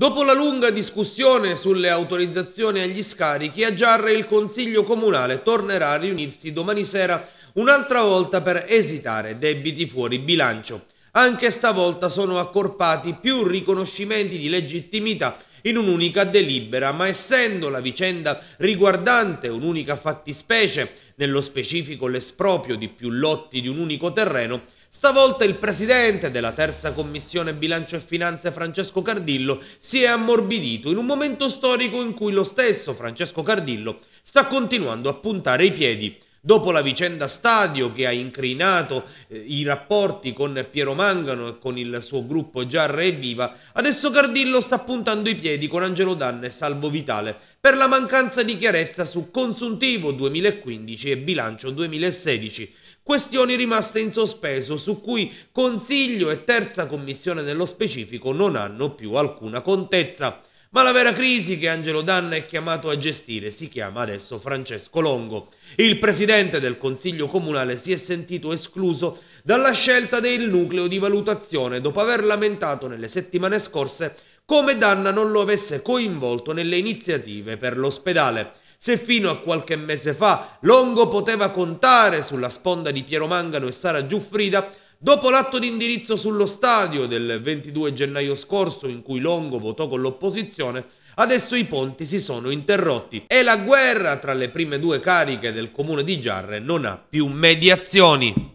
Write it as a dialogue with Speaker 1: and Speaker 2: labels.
Speaker 1: Dopo la lunga discussione sulle autorizzazioni agli scarichi, a Giarre il Consiglio Comunale tornerà a riunirsi domani sera un'altra volta per esitare debiti fuori bilancio. Anche stavolta sono accorpati più riconoscimenti di legittimità in un'unica delibera, ma essendo la vicenda riguardante un'unica fattispecie, nello specifico l'esproprio di più lotti di un unico terreno, Stavolta il presidente della terza commissione bilancio e finanze Francesco Cardillo si è ammorbidito in un momento storico in cui lo stesso Francesco Cardillo sta continuando a puntare i piedi Dopo la vicenda Stadio che ha incrinato eh, i rapporti con Piero Mangano e con il suo gruppo Giarre e Viva, adesso Cardillo sta puntando i piedi con Angelo Danne e Salvo Vitale per la mancanza di chiarezza su consuntivo 2015 e bilancio 2016 questioni rimaste in sospeso su cui Consiglio e Terza Commissione nello specifico non hanno più alcuna contezza. Ma la vera crisi che Angelo Danna è chiamato a gestire si chiama adesso Francesco Longo. Il presidente del Consiglio Comunale si è sentito escluso dalla scelta del nucleo di valutazione dopo aver lamentato nelle settimane scorse come Danna non lo avesse coinvolto nelle iniziative per l'ospedale. Se fino a qualche mese fa Longo poteva contare sulla sponda di Piero Mangano e Sara Giuffrida, Dopo l'atto di indirizzo sullo stadio del 22 gennaio scorso in cui Longo votò con l'opposizione, adesso i ponti si sono interrotti e la guerra tra le prime due cariche del comune di Giarre non ha più mediazioni.